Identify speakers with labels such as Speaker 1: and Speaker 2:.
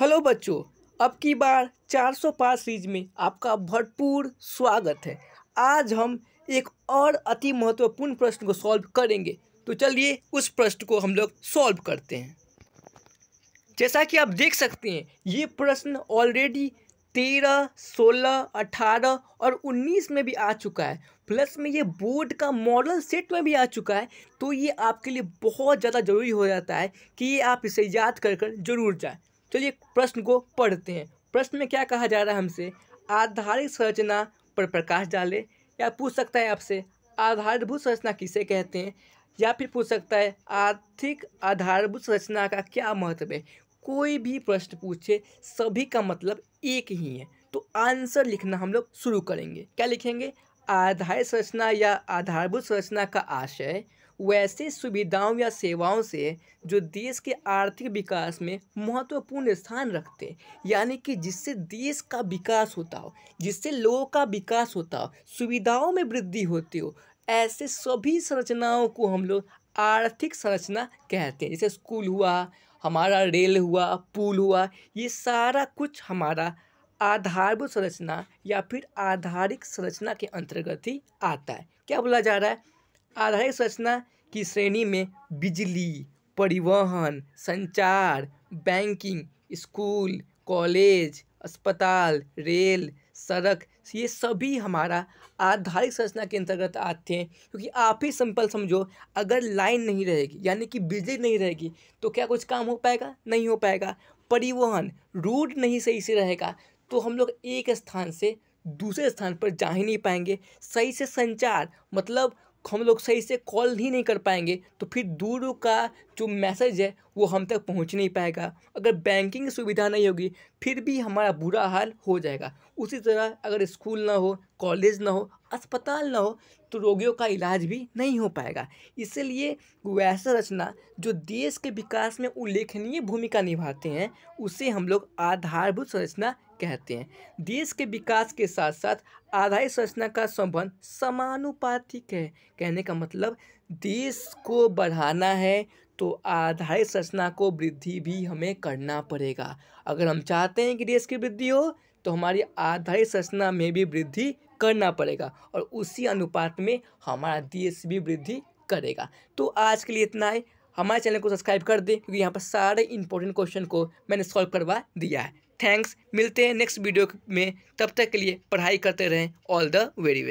Speaker 1: hello बच्चों अब की बार 405 सीरीज में आपका भरपूर स्वागत है आज हम एक और अति महत्वपूर्ण प्रश्न को सॉल्व करेंगे तो चलिए उस प्रश्न को हम लोग सॉल्व करते हैं जैसा कि आप देख सकते हैं ये प्रश्न ऑलरेडी तेरह सोलह अठारह और उन्नीस में भी आ चुका है प्लस में ये बोर्ड का मॉडल सेट में भी आ चुका है तो ये आपके लिए बहुत ज़्यादा ज़रूरी हो जाता है कि ये आप इसे याद कर कर जरूर जाए चलिए प्रश्न को पढ़ते हैं प्रश्न में क्या कहा जा रहा है हमसे आधारित संरचना पर प्रकाश डाले या पूछ सकता है आपसे आधारभूत संरचना किसे कहते हैं या फिर पूछ सकता है आर्थिक आधारभूत संरचना का क्या महत्व है कोई भी प्रश्न पूछे सभी का मतलब एक ही है तो आंसर लिखना हम लोग शुरू करेंगे क्या लिखेंगे आधार संरचना या आधारभूत संरचना का आशय वैसे सुविधाओं या सेवाओं से जो देश के आर्थिक विकास में महत्वपूर्ण स्थान रखते यानी कि जिससे देश का विकास होता हो जिससे लोगों का विकास होता हो सुविधाओं में वृद्धि होती हो ऐसे सभी संरचनाओं को हम लोग आर्थिक संरचना कहते हैं जैसे स्कूल हुआ हमारा रेल हुआ पुल हुआ ये सारा कुछ हमारा आधारभूत संरचना या फिर आधारिक संरचना के अंतर्गत ही आता है क्या बोला जा रहा है आधारिक संरचना की श्रेणी में बिजली परिवहन संचार बैंकिंग स्कूल कॉलेज अस्पताल रेल सड़क ये सभी हमारा आधारिक संरचना के अंतर्गत आते हैं क्योंकि आप ही सिंपल समझो अगर लाइन नहीं रहेगी यानी कि बिजली नहीं रहेगी तो क्या कुछ काम हो पाएगा नहीं हो पाएगा परिवहन रूट नहीं सही से रहेगा तो हम लोग एक स्थान से दूसरे स्थान पर जा ही नहीं पाएंगे सही से संचार मतलब हम लोग सही से कॉल ही नहीं कर पाएंगे तो फिर दूर का जो मैसेज है वो हम तक पहुंच नहीं पाएगा अगर बैंकिंग सुविधा नहीं होगी फिर भी हमारा बुरा हाल हो जाएगा उसी तरह अगर स्कूल ना हो कॉलेज ना हो अस्पताल ना हो तो रोगियों का इलाज भी नहीं हो पाएगा इसलिए वैसा रचना जो देश के विकास में उल्लेखनीय भूमिका निभाते हैं उसे हम लोग आधारभूत संरचना कहते हैं देश के विकास के साथ साथ आधारित संरचना का संबंध समानुपातिक है कहने का मतलब देश को बढ़ाना है तो आधारित संरचना को वृद्धि भी हमें करना पड़ेगा अगर हम चाहते हैं कि देश की वृद्धि हो तो हमारी आधारित संरचना में भी वृद्धि करना पड़ेगा और उसी अनुपात में हमारा देश भी वृद्धि करेगा तो आज के लिए इतना है हमारे चैनल को सब्सक्राइब कर दें क्योंकि यहाँ पर सारे इंपॉर्टेंट क्वेश्चन को मैंने सॉल्व करवा दिया है थैंक्स मिलते हैं नेक्स्ट वीडियो में तब तक के लिए पढ़ाई करते रहें ऑल द वेरी वेरी